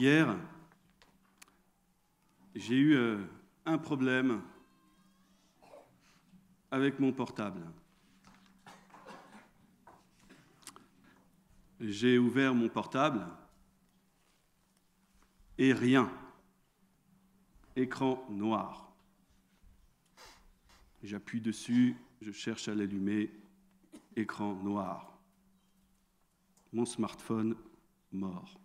Hier, j'ai eu euh, un problème avec mon portable. J'ai ouvert mon portable et rien. Écran noir. J'appuie dessus, je cherche à l'allumer. Écran noir. Mon smartphone mort.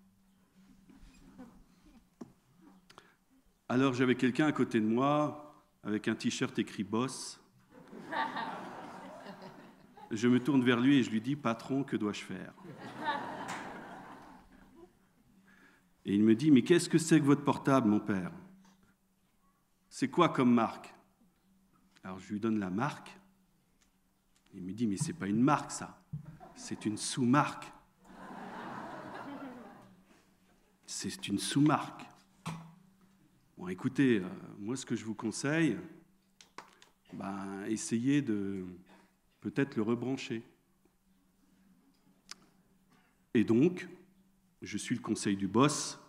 Alors j'avais quelqu'un à côté de moi avec un t-shirt écrit Boss. Je me tourne vers lui et je lui dis Patron, que dois-je faire Et il me dit Mais qu'est-ce que c'est que votre portable, mon père C'est quoi comme marque Alors je lui donne la marque. Il me dit Mais c'est pas une marque, ça. C'est une sous-marque. C'est une sous-marque écoutez, euh, moi, ce que je vous conseille, ben, essayez de peut-être le rebrancher. Et donc, je suis le conseil du boss,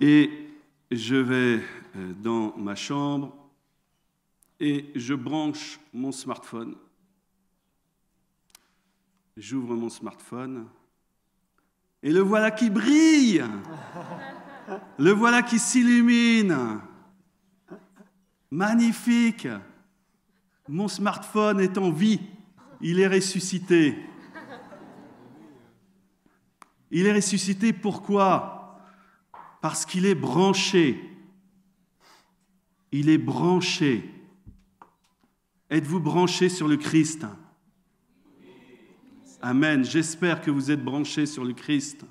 et je vais euh, dans ma chambre et je branche mon smartphone. J'ouvre mon smartphone et le voilà qui brille. Le voilà qui s'illumine. Magnifique. Mon smartphone est en vie. Il est ressuscité. Il est ressuscité pourquoi Parce qu'il est branché. Il est branché. Êtes-vous branché sur le Christ Amen. J'espère que vous êtes branché sur le Christ.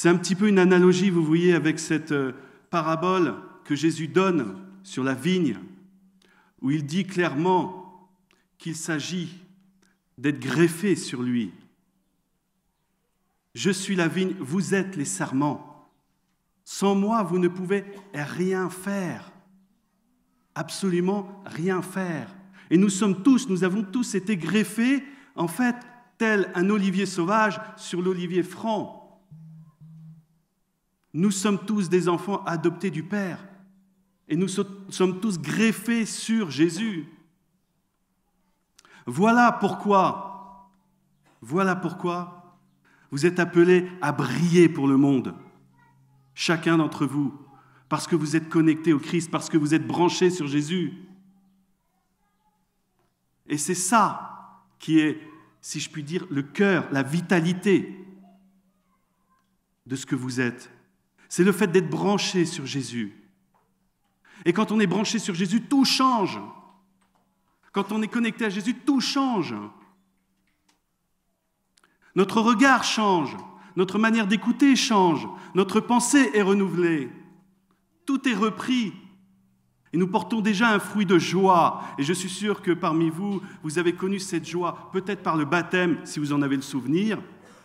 C'est un petit peu une analogie, vous voyez, avec cette euh, parabole que Jésus donne sur la vigne, où il dit clairement qu'il s'agit d'être greffé sur lui. Je suis la vigne, vous êtes les sarments. Sans moi, vous ne pouvez rien faire. Absolument rien faire. Et nous sommes tous, nous avons tous été greffés, en fait, tel un olivier sauvage sur l'olivier franc. Nous sommes tous des enfants adoptés du Père et nous sommes tous greffés sur Jésus. Voilà pourquoi, voilà pourquoi vous êtes appelés à briller pour le monde, chacun d'entre vous, parce que vous êtes connectés au Christ, parce que vous êtes branchés sur Jésus. Et c'est ça qui est, si je puis dire, le cœur, la vitalité de ce que vous êtes c'est le fait d'être branché sur Jésus. Et quand on est branché sur Jésus, tout change. Quand on est connecté à Jésus, tout change. Notre regard change, notre manière d'écouter change, notre pensée est renouvelée. Tout est repris. Et nous portons déjà un fruit de joie. Et je suis sûr que parmi vous, vous avez connu cette joie, peut-être par le baptême, si vous en avez le souvenir,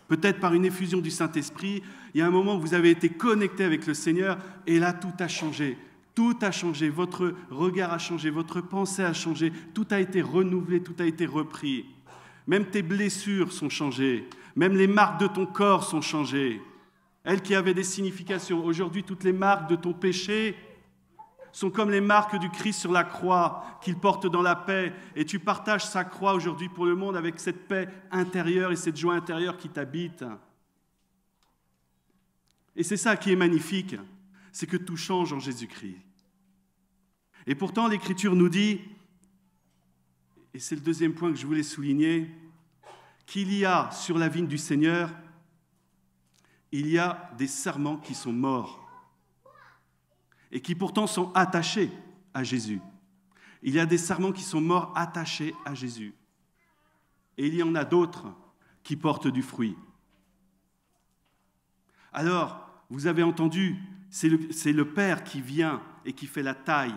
peut-être par une effusion du Saint-Esprit, il y a un moment où vous avez été connecté avec le Seigneur et là, tout a changé. Tout a changé. Votre regard a changé, votre pensée a changé. Tout a été renouvelé, tout a été repris. Même tes blessures sont changées. Même les marques de ton corps sont changées. Elles qui avaient des significations. Aujourd'hui, toutes les marques de ton péché sont comme les marques du Christ sur la croix qu'il porte dans la paix. Et tu partages sa croix aujourd'hui pour le monde avec cette paix intérieure et cette joie intérieure qui t'habite. Et c'est ça qui est magnifique, c'est que tout change en Jésus-Christ. Et pourtant, l'Écriture nous dit, et c'est le deuxième point que je voulais souligner, qu'il y a sur la vigne du Seigneur, il y a des serments qui sont morts et qui pourtant sont attachés à Jésus. Il y a des serments qui sont morts attachés à Jésus. Et il y en a d'autres qui portent du fruit. Alors, vous avez entendu, c'est le, Père qui vient et qui fait la taille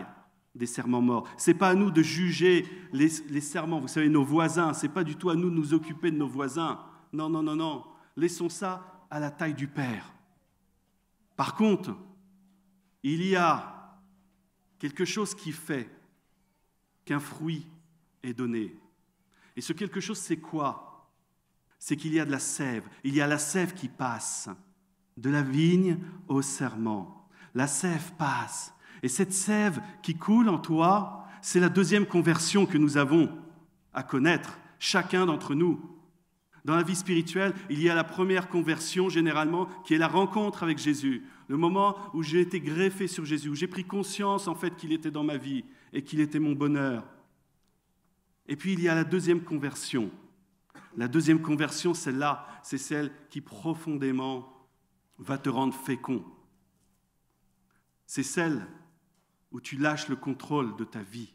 des serments morts. Ce n'est pas à nous de juger les, les serments, vous savez, nos voisins. Ce n'est pas du tout à nous de nous occuper de nos voisins. Non, non, non, non. Laissons ça à la taille du Père. Par contre, il y a quelque chose qui fait qu'un fruit est donné. Et ce quelque chose, c'est quoi C'est qu'il y a de la sève. Il y a la sève qui passe de la vigne au serment. La sève passe. Et cette sève qui coule en toi, c'est la deuxième conversion que nous avons à connaître, chacun d'entre nous. Dans la vie spirituelle, il y a la première conversion généralement qui est la rencontre avec Jésus, le moment où j'ai été greffé sur Jésus, où j'ai pris conscience en fait qu'il était dans ma vie et qu'il était mon bonheur. Et puis il y a la deuxième conversion. La deuxième conversion, celle-là, c'est celle qui profondément va te rendre fécond. C'est celle où tu lâches le contrôle de ta vie.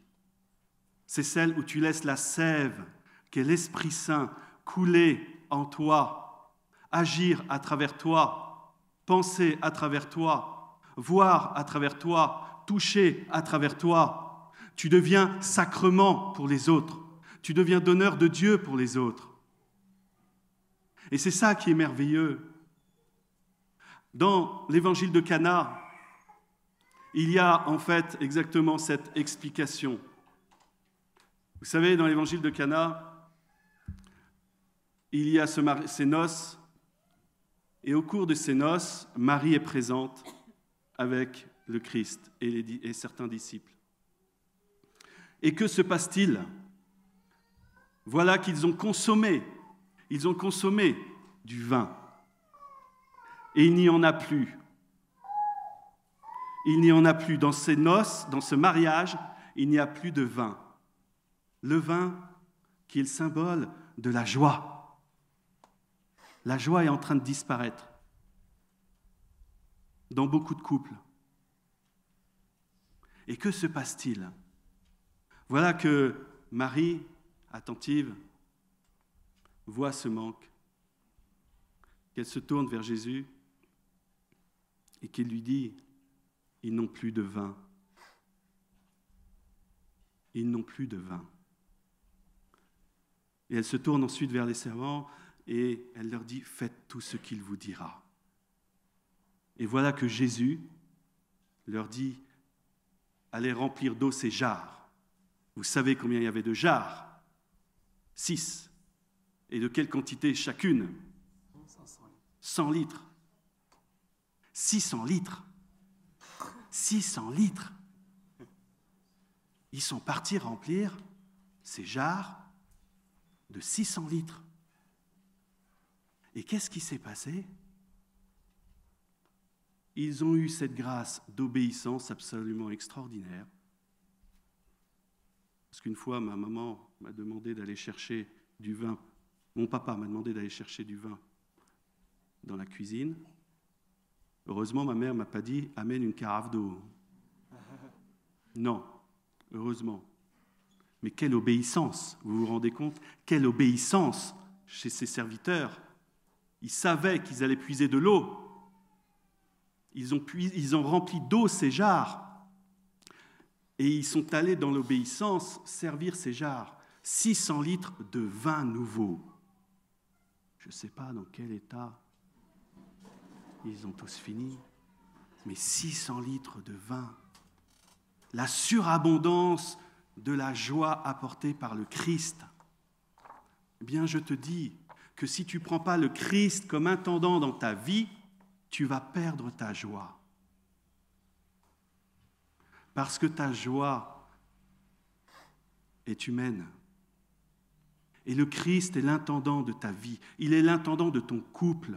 C'est celle où tu laisses la sève qu'est l'Esprit Saint couler en toi, agir à travers toi, penser à travers toi, voir à travers toi, toucher à travers toi. Tu deviens sacrement pour les autres. Tu deviens donneur de Dieu pour les autres. Et c'est ça qui est merveilleux. Dans l'évangile de Cana, il y a en fait exactement cette explication. Vous savez, dans l'évangile de Cana, il y a ces noces, et au cours de ces noces, Marie est présente avec le Christ et, et certains disciples. Et que se passe-t-il Voilà qu'ils ont consommé, ils ont consommé du vin. Et il n'y en a plus. Il n'y en a plus. Dans ces noces, dans ce mariage, il n'y a plus de vin. Le vin qui est le symbole de la joie. La joie est en train de disparaître dans beaucoup de couples. Et que se passe-t-il Voilà que Marie, attentive, voit ce manque, qu'elle se tourne vers Jésus et qu'il lui dit, ils n'ont plus de vin. Ils n'ont plus de vin. Et elle se tourne ensuite vers les servants et elle leur dit, faites tout ce qu'il vous dira. Et voilà que Jésus leur dit, allez remplir d'eau ces jarres. Vous savez combien il y avait de jarres Six. Et de quelle quantité chacune 100 litres. 600 litres. 600 litres. Ils sont partis remplir ces jarres de 600 litres. Et qu'est-ce qui s'est passé Ils ont eu cette grâce d'obéissance absolument extraordinaire. Parce qu'une fois, ma maman m'a demandé d'aller chercher du vin. Mon papa m'a demandé d'aller chercher du vin dans la cuisine. Heureusement, ma mère m'a pas dit amène une carafe d'eau. Non, heureusement. Mais quelle obéissance, vous vous rendez compte Quelle obéissance chez ses serviteurs. Ils savaient qu'ils allaient puiser de l'eau. Ils ont, ils ont rempli d'eau ces jarres. Et ils sont allés dans l'obéissance servir ces jarres. 600 litres de vin nouveau. Je ne sais pas dans quel état ils ont tous fini. Mais 600 litres de vin, la surabondance de la joie apportée par le Christ. Eh bien, je te dis que si tu ne prends pas le Christ comme intendant dans ta vie, tu vas perdre ta joie. Parce que ta joie est humaine. Et le Christ est l'intendant de ta vie, il est l'intendant de ton couple,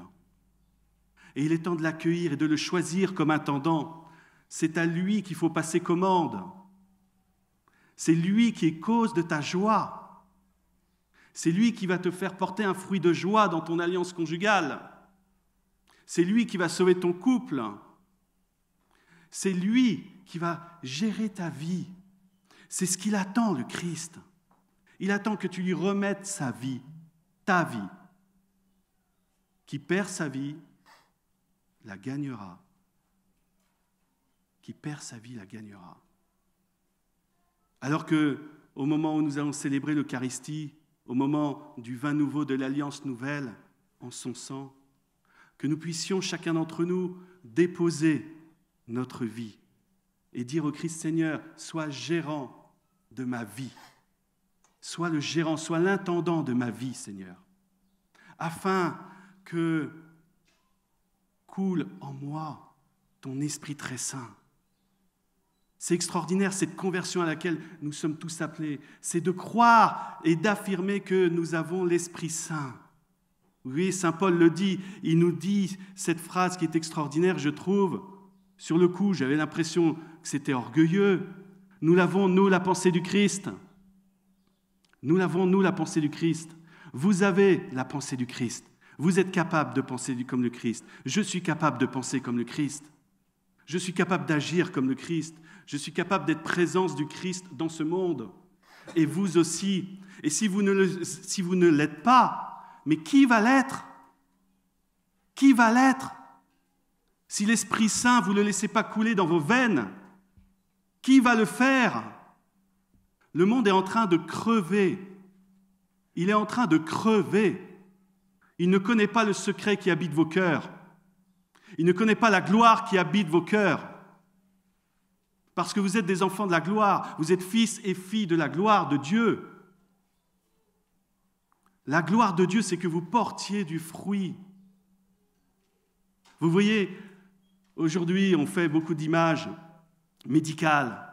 et il est temps de l'accueillir et de le choisir comme intendant. C'est à lui qu'il faut passer commande. C'est lui qui est cause de ta joie. C'est lui qui va te faire porter un fruit de joie dans ton alliance conjugale. C'est lui qui va sauver ton couple. C'est lui qui va gérer ta vie. C'est ce qu'il attend, le Christ. Il attend que tu lui remettes sa vie, ta vie, qui perd sa vie la gagnera. Qui perd sa vie la gagnera. Alors que, au moment où nous allons célébrer l'Eucharistie, au moment du vin nouveau de l'Alliance nouvelle, en son sang, que nous puissions chacun d'entre nous déposer notre vie et dire au Christ Seigneur, sois gérant de ma vie, sois le gérant, sois l'intendant de ma vie, Seigneur, afin que coule en moi ton Esprit très saint. C'est extraordinaire cette conversion à laquelle nous sommes tous appelés. C'est de croire et d'affirmer que nous avons l'Esprit Saint. Oui, Saint Paul le dit. Il nous dit cette phrase qui est extraordinaire, je trouve. Sur le coup, j'avais l'impression que c'était orgueilleux. Nous l'avons, nous, la pensée du Christ. Nous l'avons, nous, la pensée du Christ. Vous avez la pensée du Christ. Vous êtes capable de penser comme le Christ. Je suis capable de penser comme le Christ. Je suis capable d'agir comme le Christ. Je suis capable d'être présence du Christ dans ce monde. Et vous aussi. Et si vous ne, si vous ne l'êtes pas, mais qui va l'être Qui va l'être Si l'Esprit Saint, vous ne le laissez pas couler dans vos veines, qui va le faire Le monde est en train de crever. Il est en train de crever. Il ne connaît pas le secret qui habite vos cœurs. Il ne connaît pas la gloire qui habite vos cœurs. Parce que vous êtes des enfants de la gloire, vous êtes fils et filles de la gloire de Dieu. La gloire de Dieu, c'est que vous portiez du fruit. Vous voyez, aujourd'hui, on fait beaucoup d'images médicales,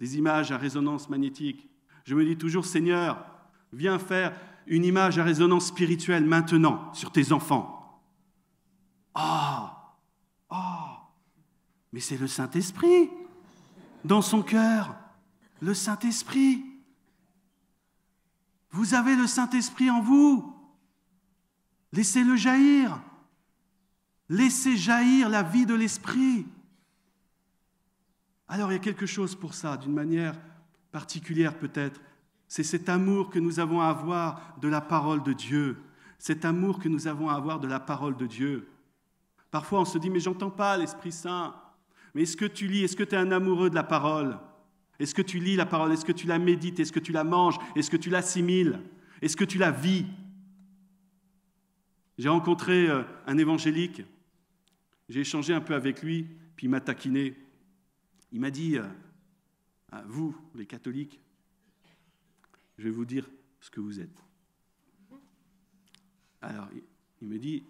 des images à résonance magnétique. Je me dis toujours, Seigneur, viens faire une image à résonance spirituelle maintenant sur tes enfants. Ah, oh, ah, oh, mais c'est le Saint-Esprit dans son cœur, le Saint-Esprit. Vous avez le Saint-Esprit en vous. Laissez-le jaillir. Laissez jaillir la vie de l'Esprit. Alors il y a quelque chose pour ça, d'une manière particulière peut-être. C'est cet amour que nous avons à avoir de la parole de Dieu. Cet amour que nous avons à avoir de la parole de Dieu. Parfois, on se dit, mais j'entends pas l'Esprit Saint. Mais est-ce que tu lis Est-ce que tu es un amoureux de la parole Est-ce que tu lis la parole Est-ce que tu la médites Est-ce que tu la manges Est-ce que tu l'assimiles Est-ce que tu la vis J'ai rencontré euh, un évangélique. J'ai échangé un peu avec lui, puis il m'a taquiné. Il m'a dit, euh, euh, vous, les catholiques, je vais vous dire ce que vous êtes. Alors, il me dit,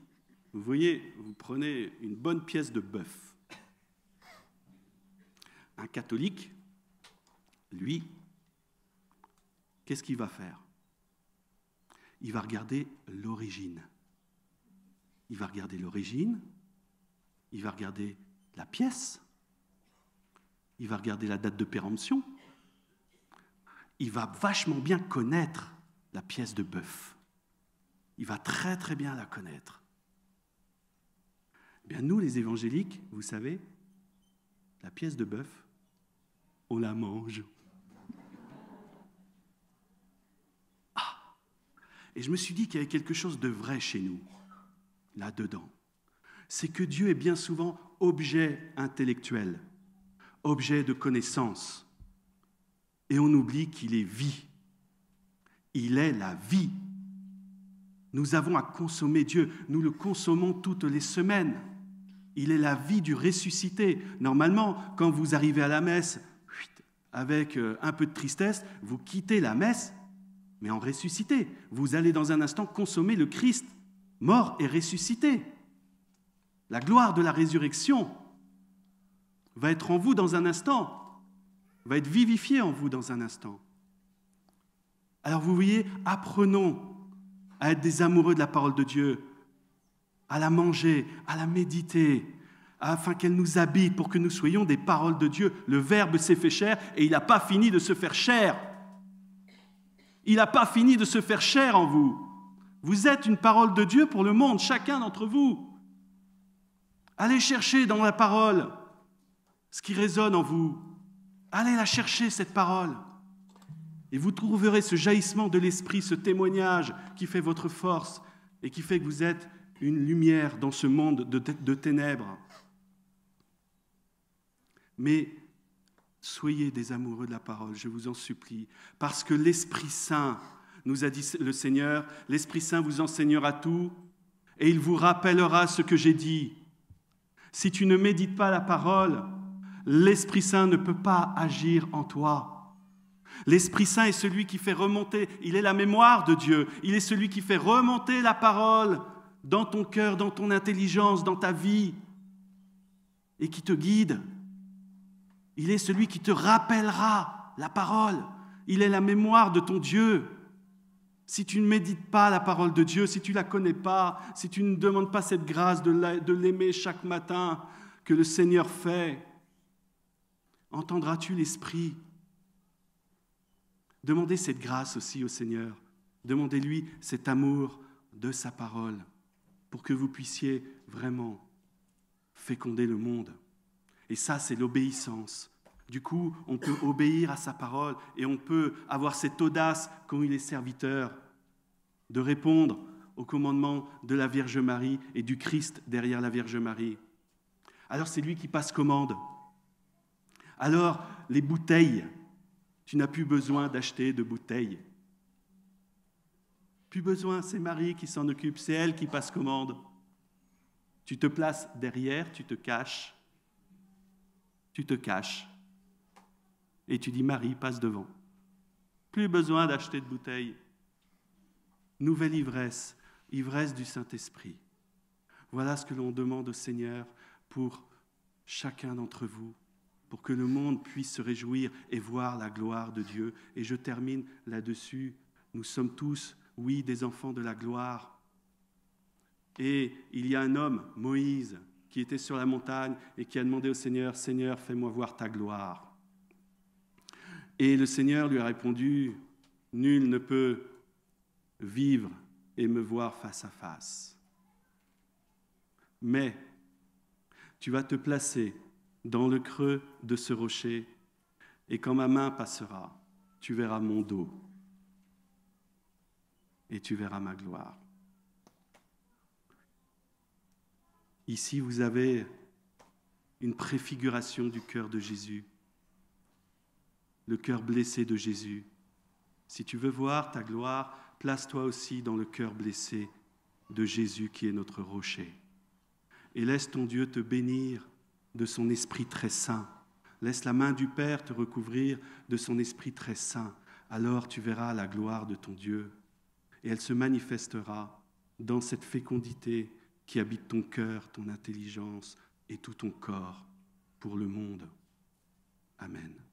vous voyez, vous prenez une bonne pièce de bœuf. Un catholique, lui, qu'est-ce qu'il va faire Il va regarder l'origine. Il va regarder l'origine, il va regarder la pièce, il va regarder la date de péremption, il va vachement bien connaître la pièce de bœuf. Il va très très bien la connaître. Eh bien, nous, les évangéliques, vous savez, la pièce de bœuf, on la mange. Ah. Et je me suis dit qu'il y avait quelque chose de vrai chez nous, là-dedans. C'est que Dieu est bien souvent objet intellectuel, objet de connaissance et on oublie qu'il est vie. Il est la vie. Nous avons à consommer Dieu. Nous le consommons toutes les semaines. Il est la vie du ressuscité. Normalement, quand vous arrivez à la messe, avec euh, un peu de tristesse, vous quittez la messe, mais en ressuscité. Vous allez dans un instant consommer le Christ, mort et ressuscité. La gloire de la résurrection va être en vous dans un instant va être vivifié en vous dans un instant. Alors vous voyez, apprenons à être des amoureux de la parole de Dieu, à la manger, à la méditer, afin qu'elle nous habite, pour que nous soyons des paroles de Dieu. Le Verbe s'est fait cher et il n'a pas fini de se faire cher. Il n'a pas fini de se faire cher en vous. Vous êtes une parole de Dieu pour le monde, chacun d'entre vous. Allez chercher dans la parole ce qui résonne en vous. Allez la chercher, cette parole. Et vous trouverez ce jaillissement de l'esprit, ce témoignage qui fait votre force et qui fait que vous êtes une lumière dans ce monde de, ténèbres. Mais soyez des amoureux de la parole, je vous en supplie, parce que l'Esprit Saint, nous a dit le Seigneur, l'Esprit Saint vous enseignera tout et il vous rappellera ce que j'ai dit. Si tu ne médites pas la parole, l'Esprit Saint ne peut pas agir en toi. L'Esprit Saint est celui qui fait remonter, il est la mémoire de Dieu, il est celui qui fait remonter la parole dans ton cœur, dans ton intelligence, dans ta vie, et qui te guide. Il est celui qui te rappellera la parole, il est la mémoire de ton Dieu. Si tu ne médites pas la parole de Dieu, si tu ne la connais pas, si tu ne demandes pas cette grâce de l'aimer chaque matin que le Seigneur fait, Entendras-tu l'Esprit Demandez cette grâce aussi au Seigneur. Demandez-lui cet amour de sa parole pour que vous puissiez vraiment féconder le monde. Et ça, c'est l'obéissance. Du coup, on peut obéir à sa parole et on peut avoir cette audace quand il est serviteur de répondre au commandement de la Vierge Marie et du Christ derrière la Vierge Marie. Alors c'est lui qui passe commande. Alors, les bouteilles, tu n'as plus besoin d'acheter de bouteilles. Plus besoin, c'est Marie qui s'en occupe, c'est elle qui passe commande. Tu te places derrière, tu te caches, tu te caches, et tu dis Marie, passe devant. Plus besoin d'acheter de bouteilles. Nouvelle ivresse, ivresse du Saint-Esprit. Voilà ce que l'on demande au Seigneur pour chacun d'entre vous pour que le monde puisse se réjouir et voir la gloire de Dieu. Et je termine là-dessus. Nous sommes tous, oui, des enfants de la gloire. Et il y a un homme, Moïse, qui était sur la montagne et qui a demandé au Seigneur, Seigneur, fais-moi voir ta gloire. Et le Seigneur lui a répondu, Nul ne peut vivre et me voir face à face. Mais tu vas te placer dans le creux de ce rocher, et quand ma main passera, tu verras mon dos, et tu verras ma gloire. Ici, vous avez une préfiguration du cœur de Jésus, le cœur blessé de Jésus. Si tu veux voir ta gloire, place-toi aussi dans le cœur blessé de Jésus qui est notre rocher. Et laisse ton Dieu te bénir de son Esprit très saint. Laisse la main du Père te recouvrir de son Esprit très saint. Alors tu verras la gloire de ton Dieu. Et elle se manifestera dans cette fécondité qui habite ton cœur, ton intelligence et tout ton corps pour le monde. Amen.